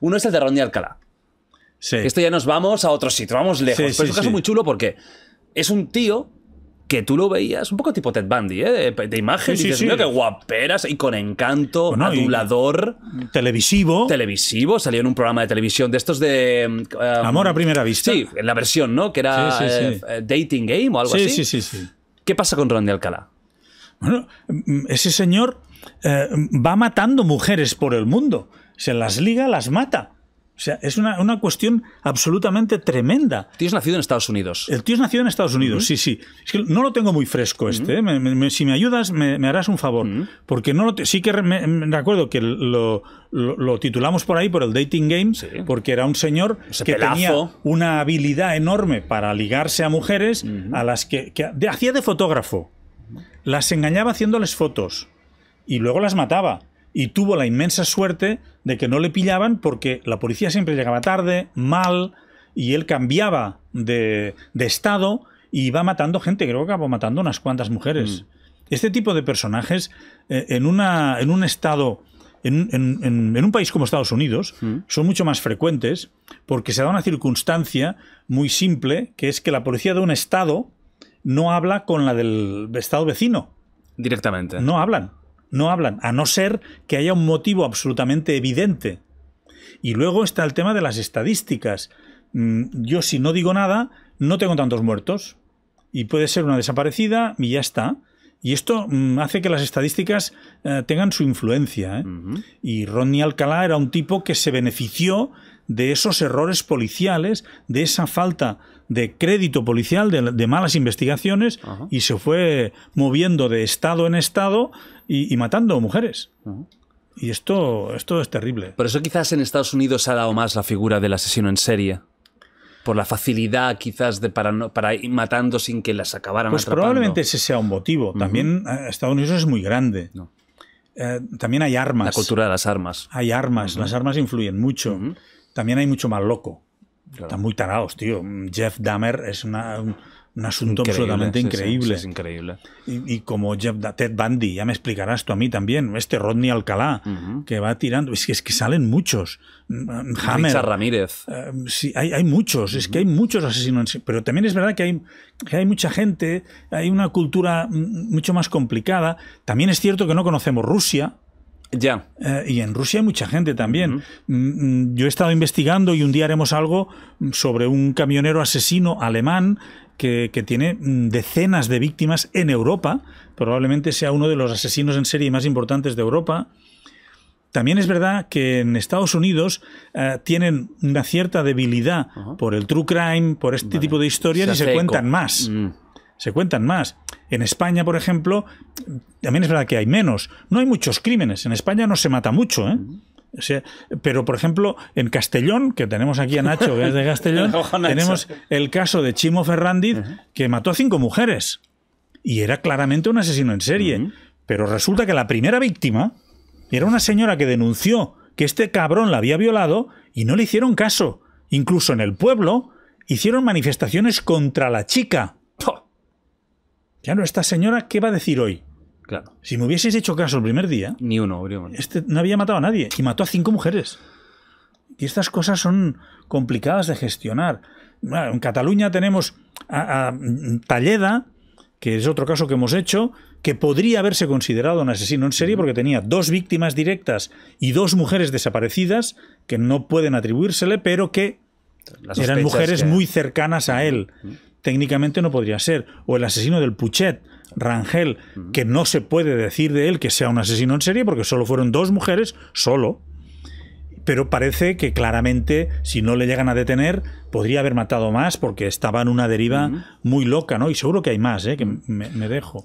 Uno es el de Ronnie Alcalá. Sí. Esto ya nos vamos a otro sitio, vamos lejos. Pero es un caso muy chulo porque es un tío que tú lo veías un poco tipo Ted Bundy, ¿eh? de, imagen, y dices, que guaperas, y con encanto, adulador. Televisivo. Televisivo, salió en un programa de televisión de estos de... Um, Amor a primera vista. Sí, en la versión, ¿no? Que era eh, eh, Dating Game o algo así. Sí, sí, sí, ¿Qué pasa con Ronny Alcalá? Bueno, mm, ese señor eh, va matando mujeres por el mundo. Se las liga, las mata. O sea, es una, cuestión absolutamente tremenda. El tío es nacido en Estados Unidos. El tío es nacido en Estados Unidos, sí, sí. no lo tengo muy fresco este. ¿eh? si me ayudas, me, harás un favor. Porque no lo sí que me acuerdo que lo, titulamos por ahí, por el Dating games porque era un señor que tenía una habilidad enorme para ligarse a mujeres a las que, hacía de fotógrafo. Las engañaba haciéndoles fotos y luego las mataba. Y tuvo la inmensa suerte de que no le pillaban porque la policía siempre llegaba tarde, mal, y él cambiaba de, estado y iba matando gente. Creo que acabó matando unas cuantas mujeres. Mm. Este tipo de personajes eh, en, una, en un estado... En, un país como Estados Unidos mm. son mucho más frecuentes porque se da una circunstancia muy simple que es que la policía de un estado no habla con la del estado vecino. Directamente. No hablan. No hablan, a no ser que haya un motivo absolutamente evidente. Y luego está el tema de las estadísticas. Mm, yo si no digo nada, no tengo tantos muertos. Y puede ser una desaparecida y ya está. Y esto mm, hace que las estadísticas eh, tengan su influencia. ¿eh? Y Rodney Alcalá era un tipo que se benefició de esos errores policiales, de esa falta de crédito policial, de, malas investigaciones, y se fue moviendo de estado en estado y, matando mujeres. Y esto, esto es terrible. Por eso quizás en Estados Unidos ha dado más la figura del asesino en serie por la facilidad quizás de para, para ir matando sin que las acabaran Pues probablemente ese sea un motivo. También eh, Estados Unidos es muy grande. Eh, también hay armas. La cultura de las armas. Hay armas, las armas influyen mucho. También hay mucho más loco. Están muy tarados, tío. Jeff Dahmer es una, un asunto absolutamente increíble. es increíble. Y, como Ted Bundy, ya me explicarás tú a mí también, este Rodney Alcalá, que va tirando, es que, es que salen muchos. Mm, mm, Hammer. Ramírez. Eh, sí, hay, muchos, es que hay muchos asesinos. Pero también es verdad que hay, que hay mucha gente, hay una cultura mm, mucho más complicada. También es cierto que no conocemos Rusia, ya. Eh, y en Rusia hay mucha gente también. Yo he estado investigando y un día haremos algo sobre un camionero asesino alemán que, tiene mm, decenas de víctimas en Europa, probablemente sea uno de los asesinos en serie más importantes de Europa. También es verdad que en Estados Unidos eh, tienen una cierta debilidad por el true crime, por este tipo de historias y se cuentan más. Mm. Se cuentan más. En España, por ejemplo, también es verdad que hay menos. No hay muchos crímenes. En España no se mata mucho, ¿eh? pero, por ejemplo, en Castellón, que tenemos aquí a Nacho, que es de Castellón, tenemos el caso de Chimo Ferrandiz, que mató a cinco mujeres. Y era claramente un asesino en serie. Pero resulta que la primera víctima era una señora que denunció que este cabrón la había violado y no le hicieron caso. Incluso en el pueblo hicieron manifestaciones contra la chica. no esta señora, ¿qué va a decir hoy? Si me hubieseis hecho caso el primer día. Ni uno, Este no había matado a nadie. Y mató a cinco mujeres. Y estas cosas son complicadas de gestionar. en Cataluña tenemos a, Talleda, que es otro caso que hemos hecho, que podría haberse considerado un asesino en serie porque tenía dos víctimas directas y dos mujeres desaparecidas que no pueden atribuírsele, pero que eran mujeres muy cercanas a él. Técnicamente no podría ser. O el asesino del Puchet Rangel, que no se puede decir de él que sea un asesino en serie porque solo fueron dos mujeres, solo. Pero parece que claramente, si no le llegan a detener, podría haber matado más porque estaba en una deriva muy loca, ¿no? Y seguro que hay más, ¿eh? Que me, me dejo.